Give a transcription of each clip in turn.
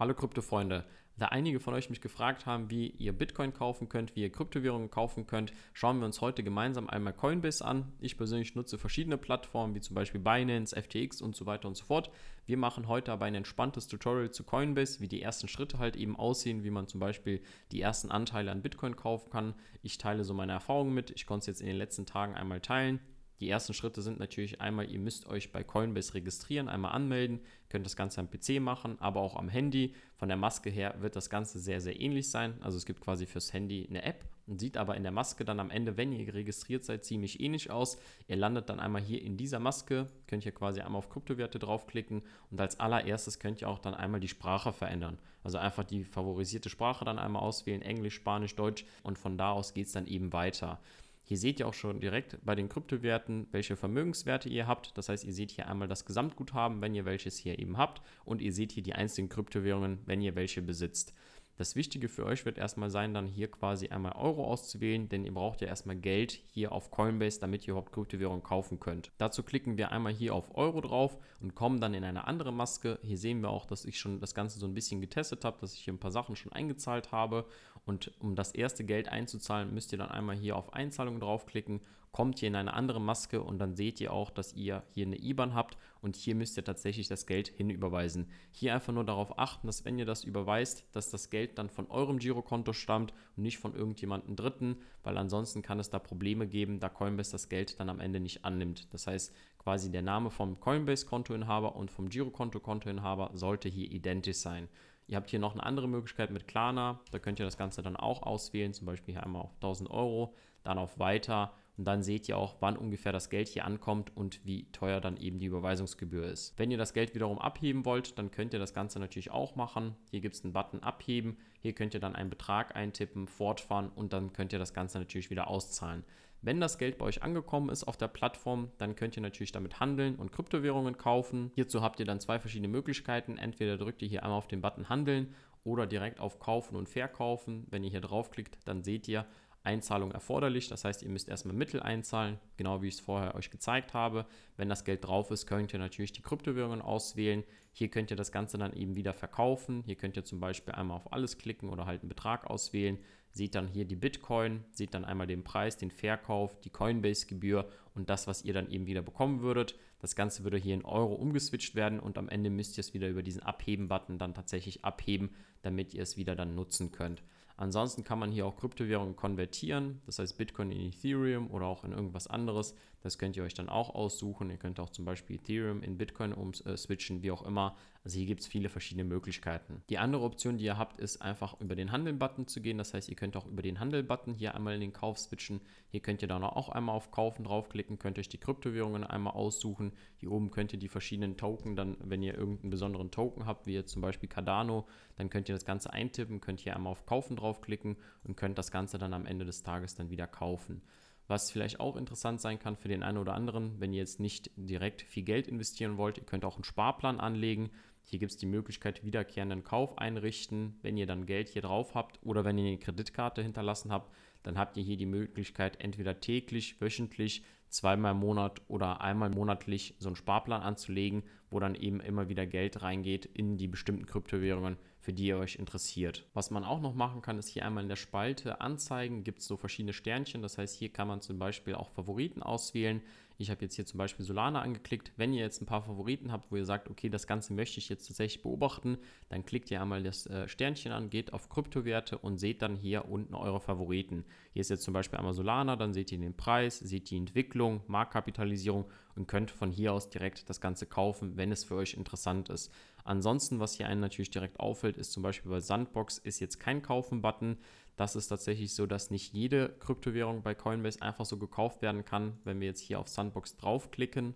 Hallo Kryptofreunde. Da einige von euch mich gefragt haben, wie ihr Bitcoin kaufen könnt, wie ihr Kryptowährungen kaufen könnt, schauen wir uns heute gemeinsam einmal Coinbase an. Ich persönlich nutze verschiedene Plattformen wie zum Beispiel Binance, FTX und so weiter und so fort. Wir machen heute aber ein entspanntes Tutorial zu Coinbase, wie die ersten Schritte halt eben aussehen, wie man zum Beispiel die ersten Anteile an Bitcoin kaufen kann. Ich teile so meine Erfahrungen mit. Ich konnte es jetzt in den letzten Tagen einmal teilen. Die ersten Schritte sind natürlich einmal, ihr müsst euch bei Coinbase registrieren, einmal anmelden, könnt das Ganze am PC machen, aber auch am Handy. Von der Maske her wird das Ganze sehr, sehr ähnlich sein. Also es gibt quasi fürs Handy eine App und sieht aber in der Maske dann am Ende, wenn ihr registriert seid, ziemlich ähnlich aus. Ihr landet dann einmal hier in dieser Maske, könnt ihr quasi einmal auf Kryptowerte draufklicken und als allererstes könnt ihr auch dann einmal die Sprache verändern. Also einfach die favorisierte Sprache dann einmal auswählen, Englisch, Spanisch, Deutsch und von da aus geht es dann eben weiter. Hier seht ihr auch schon direkt bei den Kryptowerten, welche Vermögenswerte ihr habt. Das heißt, ihr seht hier einmal das Gesamtguthaben, wenn ihr welches hier eben habt. Und ihr seht hier die einzelnen Kryptowährungen, wenn ihr welche besitzt. Das Wichtige für euch wird erstmal sein, dann hier quasi einmal Euro auszuwählen, denn ihr braucht ja erstmal Geld hier auf Coinbase, damit ihr überhaupt Kryptowährung kaufen könnt. Dazu klicken wir einmal hier auf Euro drauf und kommen dann in eine andere Maske. Hier sehen wir auch, dass ich schon das Ganze so ein bisschen getestet habe, dass ich hier ein paar Sachen schon eingezahlt habe. Und um das erste Geld einzuzahlen, müsst ihr dann einmal hier auf Einzahlung draufklicken kommt ihr in eine andere Maske und dann seht ihr auch, dass ihr hier eine IBAN habt und hier müsst ihr tatsächlich das Geld hinüberweisen. Hier einfach nur darauf achten, dass wenn ihr das überweist, dass das Geld dann von eurem Girokonto stammt und nicht von irgendjemandem Dritten, weil ansonsten kann es da Probleme geben, da Coinbase das Geld dann am Ende nicht annimmt. Das heißt, quasi der Name vom Coinbase-Kontoinhaber und vom Girokonto-Kontoinhaber sollte hier identisch sein. Ihr habt hier noch eine andere Möglichkeit mit Klarna, da könnt ihr das Ganze dann auch auswählen, zum Beispiel hier einmal auf 1000 Euro, dann auf Weiter und dann seht ihr auch, wann ungefähr das Geld hier ankommt und wie teuer dann eben die Überweisungsgebühr ist. Wenn ihr das Geld wiederum abheben wollt, dann könnt ihr das Ganze natürlich auch machen. Hier gibt es einen Button Abheben. Hier könnt ihr dann einen Betrag eintippen, fortfahren und dann könnt ihr das Ganze natürlich wieder auszahlen. Wenn das Geld bei euch angekommen ist auf der Plattform, dann könnt ihr natürlich damit handeln und Kryptowährungen kaufen. Hierzu habt ihr dann zwei verschiedene Möglichkeiten. Entweder drückt ihr hier einmal auf den Button Handeln oder direkt auf Kaufen und Verkaufen. Wenn ihr hier draufklickt, dann seht ihr, Einzahlung erforderlich. Das heißt, ihr müsst erstmal Mittel einzahlen, genau wie ich es vorher euch gezeigt habe. Wenn das Geld drauf ist, könnt ihr natürlich die Kryptowährungen auswählen. Hier könnt ihr das Ganze dann eben wieder verkaufen. Hier könnt ihr zum Beispiel einmal auf alles klicken oder halt einen Betrag auswählen. Seht dann hier die Bitcoin, seht dann einmal den Preis, den Verkauf, die Coinbase-Gebühr und das, was ihr dann eben wieder bekommen würdet. Das Ganze würde hier in Euro umgeswitcht werden und am Ende müsst ihr es wieder über diesen Abheben-Button dann tatsächlich abheben, damit ihr es wieder dann nutzen könnt. Ansonsten kann man hier auch Kryptowährungen konvertieren, das heißt Bitcoin in Ethereum oder auch in irgendwas anderes. Das könnt ihr euch dann auch aussuchen. Ihr könnt auch zum Beispiel Ethereum in Bitcoin umswitchen, äh, wie auch immer. Also hier gibt es viele verschiedene Möglichkeiten. Die andere Option, die ihr habt, ist einfach über den Handel-Button zu gehen. Das heißt, ihr könnt auch über den Handel-Button hier einmal in den Kauf switchen. Hier könnt ihr dann auch einmal auf Kaufen draufklicken, könnt euch die Kryptowährungen einmal aussuchen. Hier oben könnt ihr die verschiedenen Token dann, wenn ihr irgendeinen besonderen Token habt, wie jetzt zum Beispiel Cardano, dann könnt ihr das Ganze eintippen, könnt hier einmal auf Kaufen draufklicken und könnt das Ganze dann am Ende des Tages dann wieder kaufen was vielleicht auch interessant sein kann für den einen oder anderen, wenn ihr jetzt nicht direkt viel Geld investieren wollt. Ihr könnt auch einen Sparplan anlegen. Hier gibt es die Möglichkeit, wiederkehrenden Kauf einrichten. Wenn ihr dann Geld hier drauf habt oder wenn ihr eine Kreditkarte hinterlassen habt, dann habt ihr hier die Möglichkeit, entweder täglich, wöchentlich, zweimal im Monat oder einmal monatlich so einen Sparplan anzulegen, wo dann eben immer wieder Geld reingeht in die bestimmten Kryptowährungen, für die ihr euch interessiert. Was man auch noch machen kann, ist hier einmal in der Spalte Anzeigen gibt es so verschiedene Sternchen. Das heißt, hier kann man zum Beispiel auch Favoriten auswählen. Ich habe jetzt hier zum Beispiel Solana angeklickt. Wenn ihr jetzt ein paar Favoriten habt, wo ihr sagt, okay, das Ganze möchte ich jetzt tatsächlich beobachten, dann klickt ihr einmal das äh, Sternchen an, geht auf Kryptowerte und seht dann hier unten eure Favoriten. Hier ist jetzt zum Beispiel einmal Solana, dann seht ihr den Preis, seht die Entwicklung, Marktkapitalisierung und könnt von hier aus direkt das Ganze kaufen, wenn es für euch interessant ist. Ansonsten, was hier einen natürlich direkt auffällt, ist zum Beispiel bei Sandbox ist jetzt kein Kaufen-Button. Das ist tatsächlich so, dass nicht jede Kryptowährung bei Coinbase einfach so gekauft werden kann. Wenn wir jetzt hier auf Sandbox draufklicken,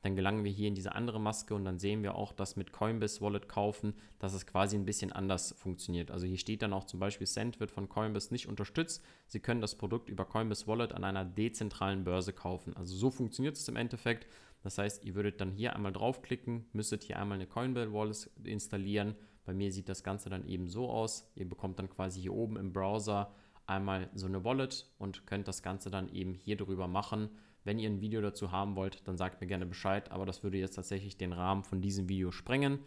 dann gelangen wir hier in diese andere Maske und dann sehen wir auch, dass mit Coinbase Wallet kaufen, dass es quasi ein bisschen anders funktioniert. Also hier steht dann auch zum Beispiel, Cent wird von Coinbase nicht unterstützt. Sie können das Produkt über Coinbase Wallet an einer dezentralen Börse kaufen. Also so funktioniert es im Endeffekt. Das heißt, ihr würdet dann hier einmal draufklicken, müsstet hier einmal eine Coinbase Wallet installieren. Bei mir sieht das Ganze dann eben so aus. Ihr bekommt dann quasi hier oben im Browser einmal so eine Wallet und könnt das Ganze dann eben hier drüber machen. Wenn ihr ein Video dazu haben wollt, dann sagt mir gerne Bescheid, aber das würde jetzt tatsächlich den Rahmen von diesem Video sprengen.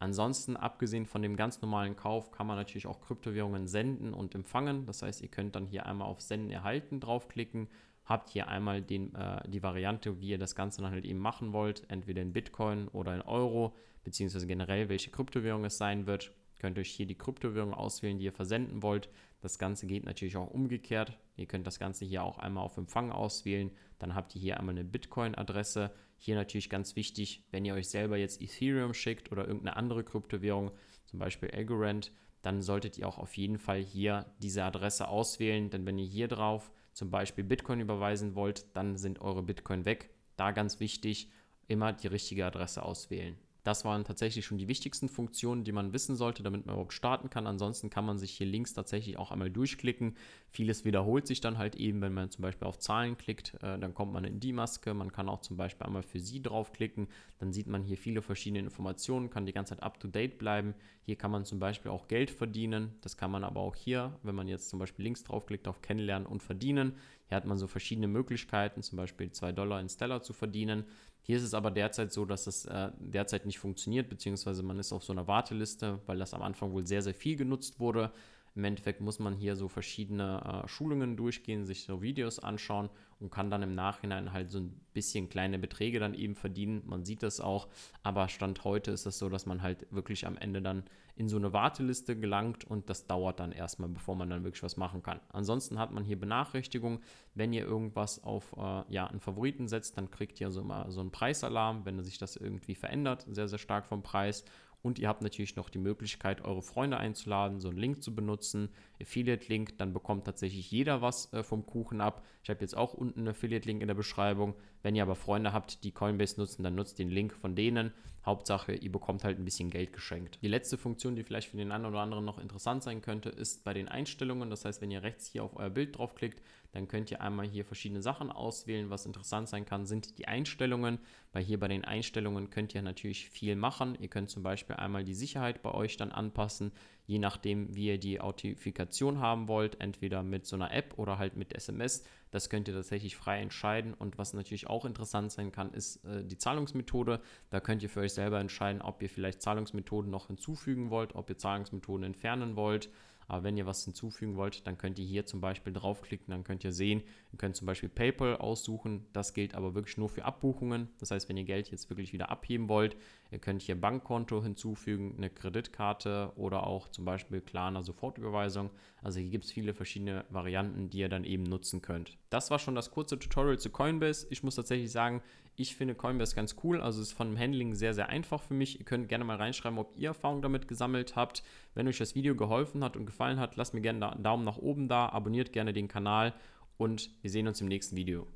Ansonsten, abgesehen von dem ganz normalen Kauf, kann man natürlich auch Kryptowährungen senden und empfangen. Das heißt, ihr könnt dann hier einmal auf Senden erhalten draufklicken habt hier einmal den, äh, die Variante, wie ihr das Ganze dann halt eben machen wollt, entweder in Bitcoin oder in Euro, beziehungsweise generell, welche Kryptowährung es sein wird. Könnt euch hier die Kryptowährung auswählen, die ihr versenden wollt. Das Ganze geht natürlich auch umgekehrt. Ihr könnt das Ganze hier auch einmal auf Empfang auswählen. Dann habt ihr hier einmal eine Bitcoin-Adresse. Hier natürlich ganz wichtig, wenn ihr euch selber jetzt Ethereum schickt oder irgendeine andere Kryptowährung, zum Beispiel Algorand, dann solltet ihr auch auf jeden Fall hier diese Adresse auswählen, denn wenn ihr hier drauf zum Beispiel Bitcoin überweisen wollt, dann sind eure Bitcoin weg. Da ganz wichtig, immer die richtige Adresse auswählen. Das waren tatsächlich schon die wichtigsten Funktionen, die man wissen sollte, damit man überhaupt starten kann. Ansonsten kann man sich hier links tatsächlich auch einmal durchklicken. Vieles wiederholt sich dann halt eben, wenn man zum Beispiel auf Zahlen klickt, äh, dann kommt man in die Maske. Man kann auch zum Beispiel einmal für Sie draufklicken, dann sieht man hier viele verschiedene Informationen, kann die ganze Zeit up-to-date bleiben. Hier kann man zum Beispiel auch Geld verdienen. Das kann man aber auch hier, wenn man jetzt zum Beispiel links draufklickt, auf Kennenlernen und Verdienen. Hier hat man so verschiedene Möglichkeiten, zum Beispiel 2 Dollar in Stellar zu verdienen. Hier ist es aber derzeit so, dass das äh, derzeit nicht funktioniert, beziehungsweise man ist auf so einer Warteliste, weil das am Anfang wohl sehr, sehr viel genutzt wurde. Im Endeffekt muss man hier so verschiedene äh, Schulungen durchgehen, sich so Videos anschauen und kann dann im Nachhinein halt so ein bisschen kleine Beträge dann eben verdienen. Man sieht das auch, aber Stand heute ist es das so, dass man halt wirklich am Ende dann in so eine Warteliste gelangt und das dauert dann erstmal, bevor man dann wirklich was machen kann. Ansonsten hat man hier Benachrichtigungen, wenn ihr irgendwas auf äh, ja, einen Favoriten setzt, dann kriegt ihr so immer so einen Preisalarm, wenn sich das irgendwie verändert, sehr, sehr stark vom Preis und ihr habt natürlich noch die Möglichkeit, eure Freunde einzuladen, so einen Link zu benutzen, Affiliate-Link, dann bekommt tatsächlich jeder was äh, vom Kuchen ab. Ich habe jetzt auch unten einen Affiliate-Link in der Beschreibung. Wenn ihr aber Freunde habt, die Coinbase nutzen, dann nutzt den Link von denen. Hauptsache, ihr bekommt halt ein bisschen Geld geschenkt. Die letzte Funktion, die vielleicht für den einen oder anderen noch interessant sein könnte, ist bei den Einstellungen. Das heißt, wenn ihr rechts hier auf euer Bild draufklickt, dann könnt ihr einmal hier verschiedene Sachen auswählen. Was interessant sein kann, sind die Einstellungen, weil hier bei den Einstellungen könnt ihr natürlich viel machen. Ihr könnt zum Beispiel einmal die Sicherheit bei euch dann anpassen, je nachdem, wie ihr die Authentikation haben wollt, entweder mit so einer App oder halt mit SMS. Das könnt ihr tatsächlich frei entscheiden. Und was natürlich auch interessant sein kann, ist äh, die Zahlungsmethode. Da könnt ihr für euch selber entscheiden, ob ihr vielleicht Zahlungsmethoden noch hinzufügen wollt, ob ihr Zahlungsmethoden entfernen wollt aber wenn ihr was hinzufügen wollt, dann könnt ihr hier zum Beispiel draufklicken, dann könnt ihr sehen, ihr könnt zum Beispiel PayPal aussuchen. Das gilt aber wirklich nur für Abbuchungen. Das heißt, wenn ihr Geld jetzt wirklich wieder abheben wollt, ihr könnt hier Bankkonto hinzufügen, eine Kreditkarte oder auch zum Beispiel Klarna Sofortüberweisung. Also hier gibt es viele verschiedene Varianten, die ihr dann eben nutzen könnt. Das war schon das kurze Tutorial zu Coinbase. Ich muss tatsächlich sagen, ich finde Coinbase ganz cool. Also ist von dem Handling sehr, sehr einfach für mich. Ihr könnt gerne mal reinschreiben, ob ihr Erfahrungen damit gesammelt habt. Wenn euch das Video geholfen hat und gefallen hat, lasst mir gerne einen Daumen nach oben da, abonniert gerne den Kanal und wir sehen uns im nächsten Video.